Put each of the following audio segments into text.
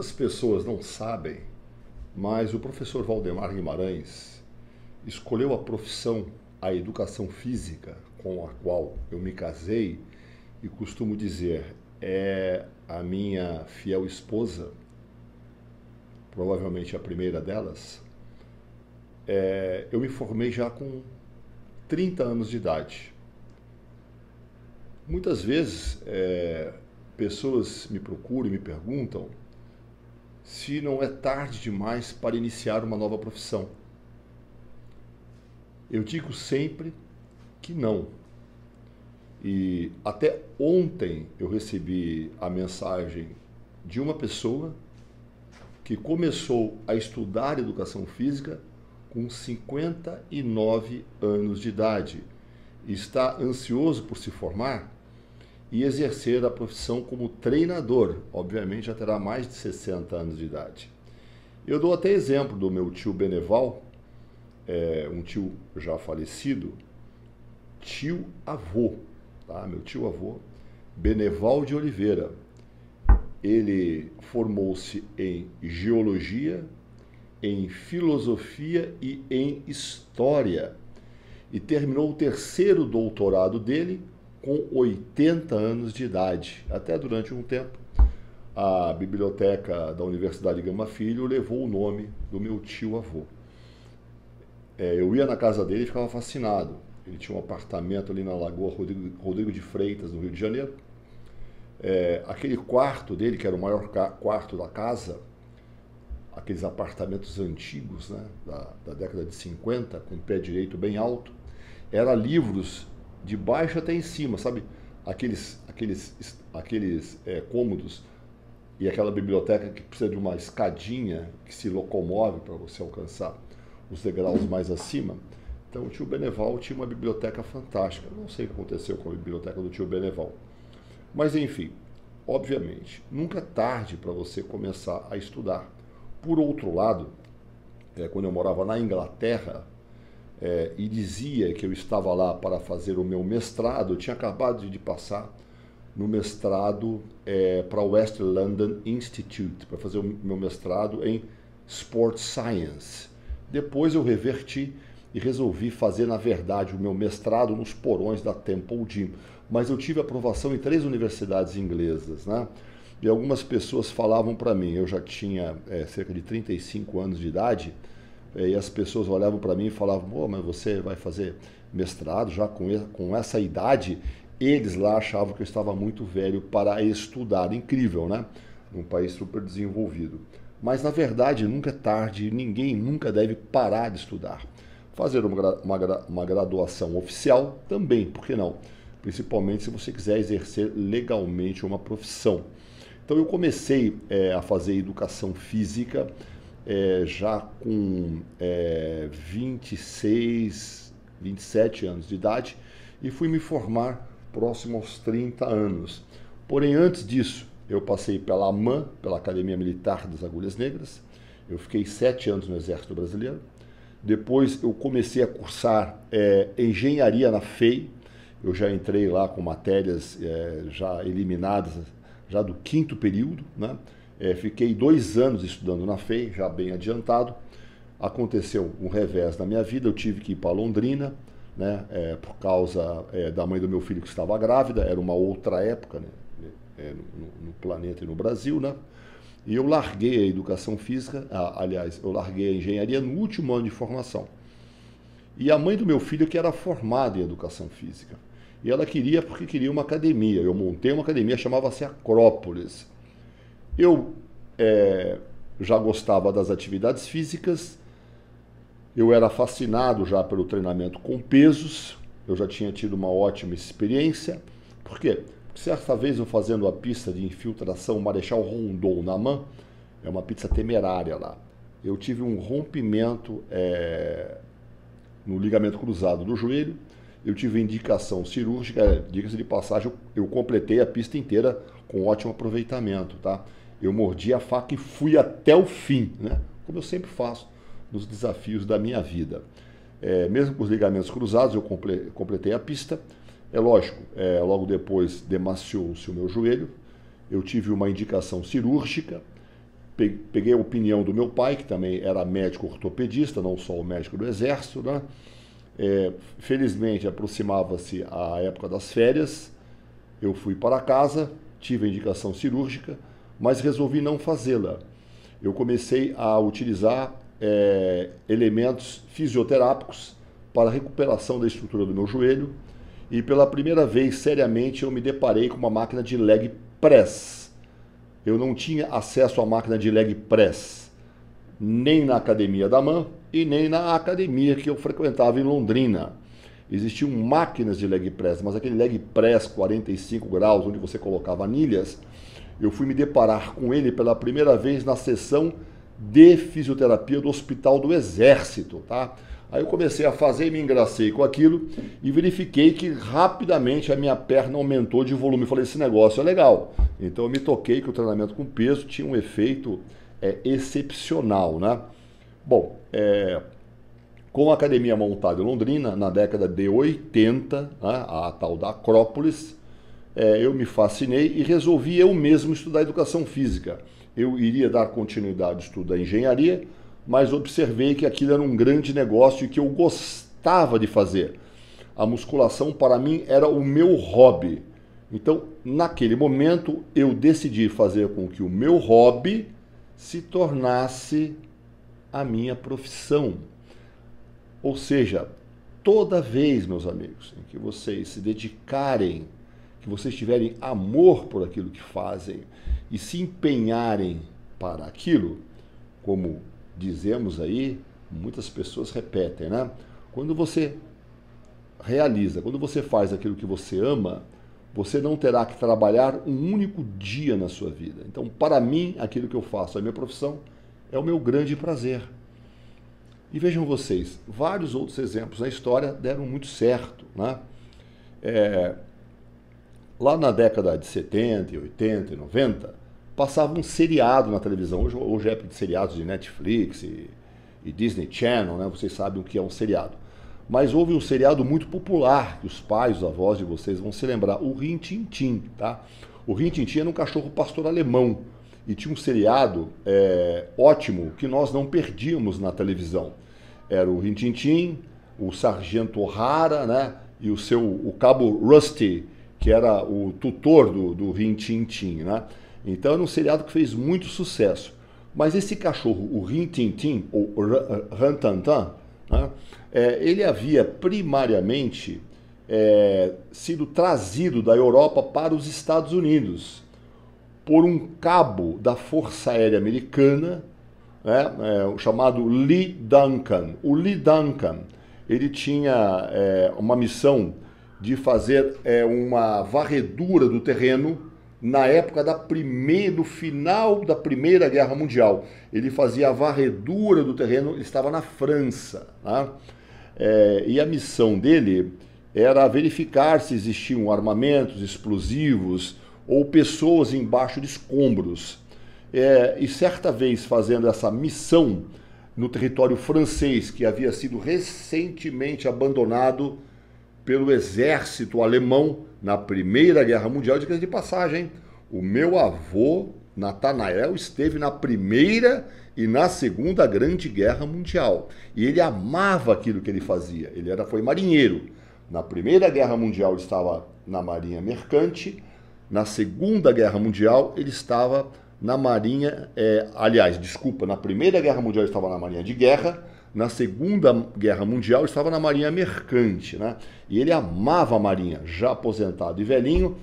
muitas pessoas não sabem, mas o professor Valdemar Guimarães escolheu a profissão, a educação física, com a qual eu me casei e costumo dizer é a minha fiel esposa, provavelmente a primeira delas. É, eu me formei já com 30 anos de idade. Muitas vezes é, pessoas me procuram e me perguntam se não é tarde demais para iniciar uma nova profissão? Eu digo sempre que não. E até ontem eu recebi a mensagem de uma pessoa que começou a estudar educação física com 59 anos de idade e está ansioso por se formar e exercer a profissão como treinador. Obviamente já terá mais de 60 anos de idade. Eu dou até exemplo do meu tio Beneval, é, um tio já falecido, tio avô, tá? meu tio avô, Beneval de Oliveira. Ele formou-se em geologia, em filosofia e em história e terminou o terceiro doutorado dele com 80 anos de idade. Até durante um tempo, a biblioteca da Universidade Gama Filho levou o nome do meu tio-avô. É, eu ia na casa dele e ficava fascinado. Ele tinha um apartamento ali na Lagoa Rodrigo, Rodrigo de Freitas, no Rio de Janeiro. É, aquele quarto dele, que era o maior quarto da casa, aqueles apartamentos antigos, né, da, da década de 50, com o pé direito bem alto, era livros de baixo até em cima, sabe? Aqueles, aqueles, aqueles é, cômodos e aquela biblioteca que precisa de uma escadinha que se locomove para você alcançar os degraus mais acima. Então, o tio Beneval tinha uma biblioteca fantástica. Não sei o que aconteceu com a biblioteca do tio Beneval. Mas, enfim, obviamente, nunca é tarde para você começar a estudar. Por outro lado, é, quando eu morava na Inglaterra, é, e dizia que eu estava lá para fazer o meu mestrado, eu tinha acabado de passar no mestrado é, para o West London Institute, para fazer o meu mestrado em Sports Science. Depois eu reverti e resolvi fazer, na verdade, o meu mestrado nos porões da Temple Gym. Mas eu tive aprovação em três universidades inglesas, né? E algumas pessoas falavam para mim, eu já tinha é, cerca de 35 anos de idade, é, e as pessoas olhavam para mim e falavam: Pô, mas você vai fazer mestrado já com, com essa idade? Eles lá achavam que eu estava muito velho para estudar. Incrível, né? Num país super desenvolvido. Mas na verdade nunca é tarde, ninguém nunca deve parar de estudar. Fazer uma, uma, uma graduação oficial também, por que não? Principalmente se você quiser exercer legalmente uma profissão. Então eu comecei é, a fazer educação física é, já com é, 26, 27 anos de idade e fui me formar próximo aos 30 anos. Porém, antes disso, eu passei pela AMAN, pela Academia Militar das Agulhas Negras. Eu fiquei sete anos no Exército Brasileiro. Depois eu comecei a cursar é, engenharia na FEI. Eu já entrei lá com matérias é, já eliminadas já do quinto período, né? É, fiquei dois anos estudando na FEI, já bem adiantado. Aconteceu um revés na minha vida, eu tive que ir para Londrina, né, é, por causa é, da mãe do meu filho que estava grávida, era uma outra época né, é, no, no, planeta e no Brasil, né? E eu larguei a educação física, a, aliás, eu larguei a engenharia no último ano de formação. E a mãe do meu filho que era formada em educação física. E ela queria porque queria uma academia. Eu montei uma academia, chamava-se Acrópolis. Eu é, já gostava das atividades físicas, eu era fascinado já pelo treinamento com pesos, eu já tinha tido uma ótima experiência. Por quê? Porque certa vez eu fazendo a pista de infiltração Marechal Rondon na mão é uma pista temerária lá, eu tive um rompimento é, no ligamento cruzado do joelho, eu tive indicação cirúrgica, diga-se de passagem, eu completei a pista inteira com ótimo aproveitamento, tá? Eu mordi a faca e fui até o fim, né? como eu sempre faço nos desafios da minha vida. É, mesmo com os ligamentos cruzados, eu completei a pista. É lógico, é, logo depois demaciou-se o meu joelho. Eu tive uma indicação cirúrgica. Peguei a opinião do meu pai, que também era médico ortopedista, não só o médico do exército. Né? É, felizmente, aproximava-se a época das férias. Eu fui para casa, tive a indicação cirúrgica mas resolvi não fazê-la. Eu comecei a utilizar é, elementos fisioterápicos para recuperação da estrutura do meu joelho e pela primeira vez seriamente eu me deparei com uma máquina de leg press. Eu não tinha acesso à máquina de leg press nem na academia da MAN e nem na academia que eu frequentava em Londrina. Existiam máquinas de leg press, mas aquele leg press 45 graus onde você colocava anilhas, eu fui me deparar com ele pela primeira vez na sessão de fisioterapia do Hospital do Exército, tá? Aí eu comecei a fazer e me engracei com aquilo e verifiquei que rapidamente a minha perna aumentou de volume. falei, esse negócio é legal. Então eu me toquei que o treinamento com peso tinha um efeito é, excepcional, né? Bom, é, com a academia montada em Londrina, na década de 80, né, a tal da Acrópolis, é, eu me fascinei e resolvi eu mesmo estudar educação física. Eu iria dar continuidade ao estudo da engenharia, mas observei que aquilo era um grande negócio e que eu gostava de fazer. A musculação para mim era o meu hobby. Então, naquele momento, eu decidi fazer com que o meu hobby se tornasse a minha profissão. Ou seja, toda vez, meus amigos, em que vocês se dedicarem que vocês tiverem amor por aquilo que fazem e se empenharem para aquilo, como dizemos aí, muitas pessoas repetem, né? Quando você realiza, quando você faz aquilo que você ama, você não terá que trabalhar um único dia na sua vida. Então, para mim, aquilo que eu faço, a minha profissão, é o meu grande prazer. E vejam vocês, vários outros exemplos na história deram muito certo. Né? É, Lá na década de 70, 80 e 90, passava um seriado na televisão. Hoje, hoje é de seriados de Netflix e, e, Disney Channel, né? Vocês sabem o que é um seriado. Mas houve um seriado muito popular que os pais, os avós de vocês vão se lembrar, o Rin Tin Tin, tá? O Rin Tin Tin era um cachorro pastor alemão e tinha um seriado é, ótimo que nós não perdíamos na televisão. Era o Rin Tin Tin, o Sargento O'Hara, né? E o seu o Cabo Rusty que era o tutor do, do Rin Tin Tin, né? Então era um seriado que fez muito sucesso. Mas esse cachorro, o Rin Tin Tin, ou Rantantan, né? é, ele havia primariamente é, sido trazido da Europa para os Estados Unidos por um cabo da Força Aérea Americana, né? é, o chamado Lee Duncan. O Lee Duncan, ele tinha é, uma missão de fazer é, uma varredura do terreno na época da primeira, do final da Primeira Guerra Mundial. Ele fazia a varredura do terreno, ele estava na França. Tá? É, e a missão dele era verificar se existiam armamentos, explosivos ou pessoas embaixo de escombros. É, e certa vez fazendo essa missão no território francês, que havia sido recentemente abandonado pelo exército alemão na Primeira Guerra Mundial. Diga de passagem, o meu avô, Natanael, esteve na Primeira e na Segunda Grande Guerra Mundial. E ele amava aquilo que ele fazia. Ele era, foi marinheiro. Na Primeira Guerra Mundial ele estava na Marinha Mercante, na Segunda Guerra Mundial ele estava na Marinha, é, aliás, desculpa, na Primeira Guerra Mundial ele estava na Marinha de Guerra, na Segunda Guerra Mundial, estava na Marinha Mercante, né? E ele amava a Marinha, já aposentado e velhinho.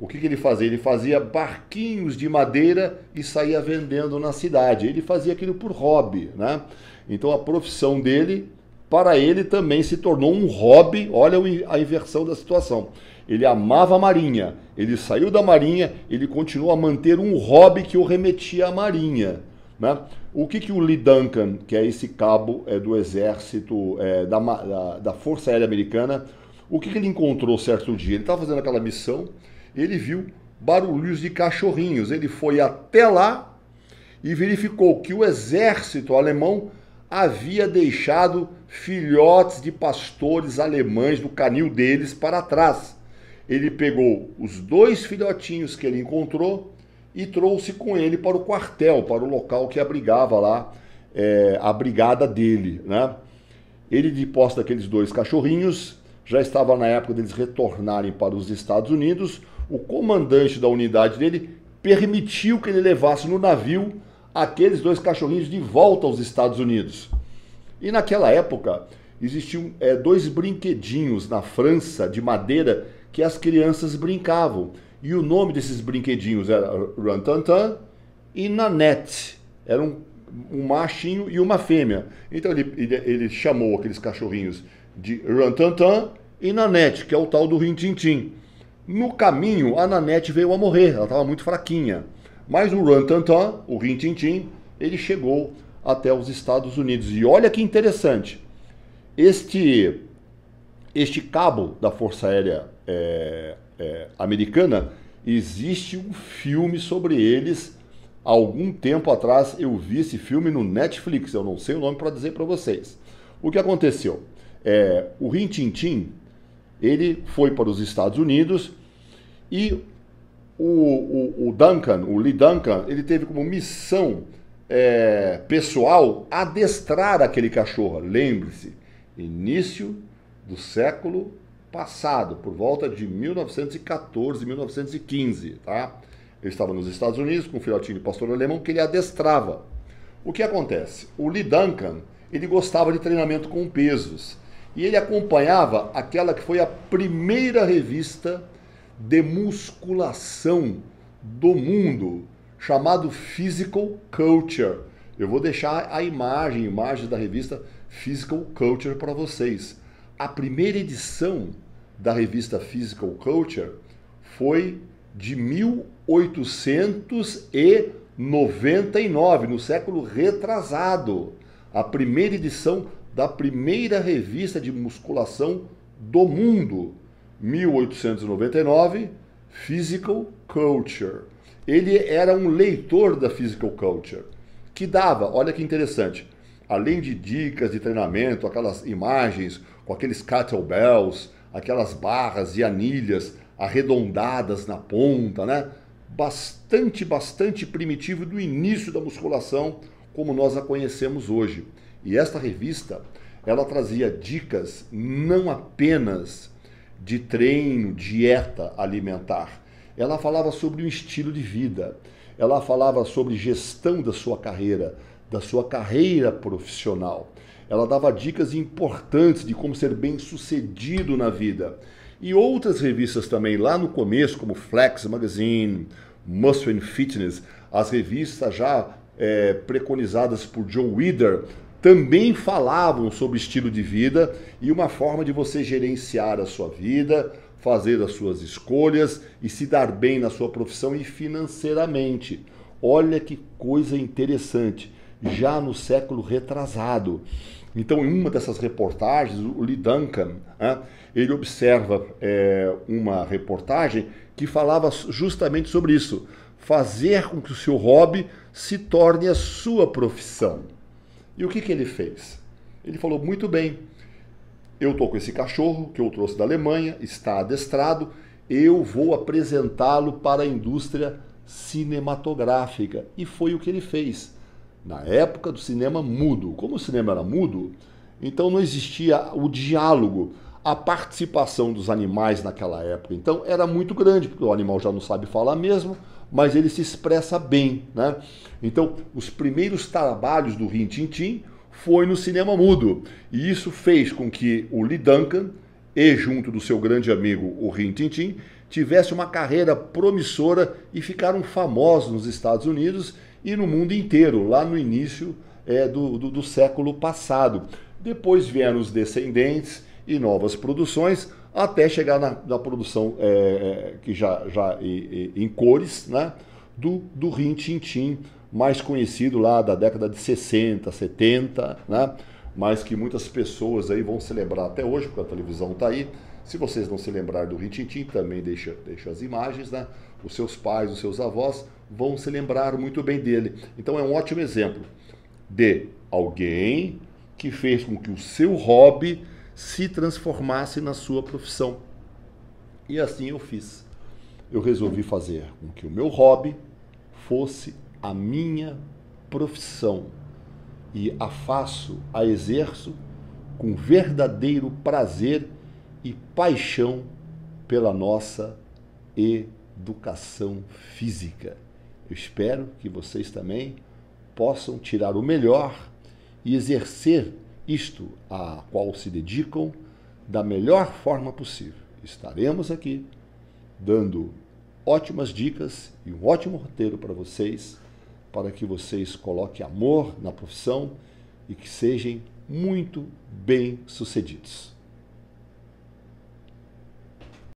O que, que ele fazia? Ele fazia barquinhos de madeira e saía vendendo na cidade. Ele fazia aquilo por hobby, né? Então a profissão dele, para ele também se tornou um hobby. Olha a inversão da situação. Ele amava a marinha, ele saiu da marinha, ele continuou a manter um hobby que o remetia à marinha. Né? O que, que o Lee Duncan, que é esse cabo é, do exército, é, da, da, da, Força Aérea Americana, o que, que ele encontrou certo dia? Ele estava fazendo aquela missão, ele viu barulhos de cachorrinhos. Ele foi até lá e verificou que o exército alemão havia deixado filhotes de pastores alemães do canil deles para trás. Ele pegou os dois filhotinhos que ele encontrou e trouxe com ele para o quartel, para o local que abrigava lá é, a brigada dele. Né? Ele, de posse daqueles dois cachorrinhos, já estava na época deles retornarem para os Estados Unidos. O comandante da unidade dele permitiu que ele levasse no navio aqueles dois cachorrinhos de volta aos Estados Unidos. E naquela época existiam é, dois brinquedinhos na França de madeira que as crianças brincavam. E o nome desses brinquedinhos era Rantantan e Nanette. Era um, um machinho e uma fêmea. Então ele, ele, ele chamou aqueles cachorrinhos de Rantantan e Nanette, que é o tal do Rintintim. No caminho, a Nanette veio a morrer, ela estava muito fraquinha. Mas o Rantantan, o Rintintim, ele chegou até os Estados Unidos. E olha que interessante, este, este cabo da Força Aérea é, é, americana, existe um filme sobre eles. algum tempo atrás eu vi esse filme no Netflix, eu não sei o nome para dizer para vocês. O que aconteceu? É, o Rin Tin Tin, ele foi para os Estados Unidos e o, o, o, Duncan, o Lee Duncan, ele teve como missão é, pessoal adestrar aquele cachorro. Lembre-se, início do século passado, por volta de 1914, 1915, tá? Ele estava nos Estados Unidos com um filhotinho de pastor alemão que ele adestrava. O que acontece? O Lee Duncan, ele gostava de treinamento com pesos. E ele acompanhava aquela que foi a primeira revista de musculação do mundo, chamado Physical Culture. Eu vou deixar a imagem, imagem da revista Physical Culture para vocês. A primeira edição da revista Physical Culture foi de 1899, no século retrasado, a primeira edição da primeira revista de musculação do mundo, 1899, Physical Culture. Ele era um leitor da Physical Culture, que dava, olha que interessante, além de dicas de treinamento, aquelas imagens com aqueles kettlebells, aquelas barras e anilhas arredondadas na ponta, né? Bastante, bastante primitivo do início da musculação como nós a conhecemos hoje. E esta revista, ela trazia dicas não apenas de treino, dieta alimentar. Ela falava sobre um estilo de vida. Ela falava sobre gestão da sua carreira, da sua carreira profissional. Ela dava dicas importantes de como ser bem sucedido na vida. E outras revistas também, lá no começo, como Flex Magazine, Muscle and Fitness, as revistas já é, preconizadas por John Wither, também falavam sobre estilo de vida e uma forma de você gerenciar a sua vida, fazer as suas escolhas e se dar bem na sua profissão e financeiramente. Olha que coisa interessante já no século retrasado. Então, em uma dessas reportagens, o Lee Duncan, né, ele observa é, uma reportagem que falava justamente sobre isso, fazer com que o seu hobby se torne a sua profissão. E o que, que ele fez? Ele falou, muito bem, eu estou com esse cachorro que eu trouxe da Alemanha, está adestrado, eu vou apresentá-lo para a indústria cinematográfica. E foi o que ele fez na época do cinema mudo. Como o cinema era mudo, então não existia o diálogo, a participação dos animais naquela época. Então era muito grande, porque o animal já não sabe falar mesmo, mas ele se expressa bem, né? Então, os primeiros trabalhos do Rin Tin Tin foi no cinema mudo. E isso fez com que o Lee Duncan e junto do seu grande amigo o Rin Tin Tin tivesse uma carreira promissora e ficaram famosos nos Estados Unidos e no mundo inteiro, lá no início é, do, do, do século passado. Depois vieram os descendentes e novas produções, até chegar na, na produção é, é que já, já e, e, em cores, né? Do, do Rin Tin Tin, mais conhecido lá da década de 60, 70, né? Mas que muitas pessoas aí vão celebrar até hoje, porque a televisão está aí, se vocês não se lembrar do Rintintim, também deixa, deixa as imagens, né? Os seus pais, os seus avós vão se lembrar muito bem dele. Então é um ótimo exemplo de alguém que fez com que o seu hobby se transformasse na sua profissão. E assim eu fiz. Eu resolvi fazer com que o meu hobby fosse a minha profissão. E a faço, a exerço com verdadeiro prazer e paixão pela nossa educação física. Eu espero que vocês também possam tirar o melhor e exercer isto a qual se dedicam da melhor forma possível. Estaremos aqui dando ótimas dicas e um ótimo roteiro para vocês, para que vocês coloquem amor na profissão e que sejam muito bem-sucedidos.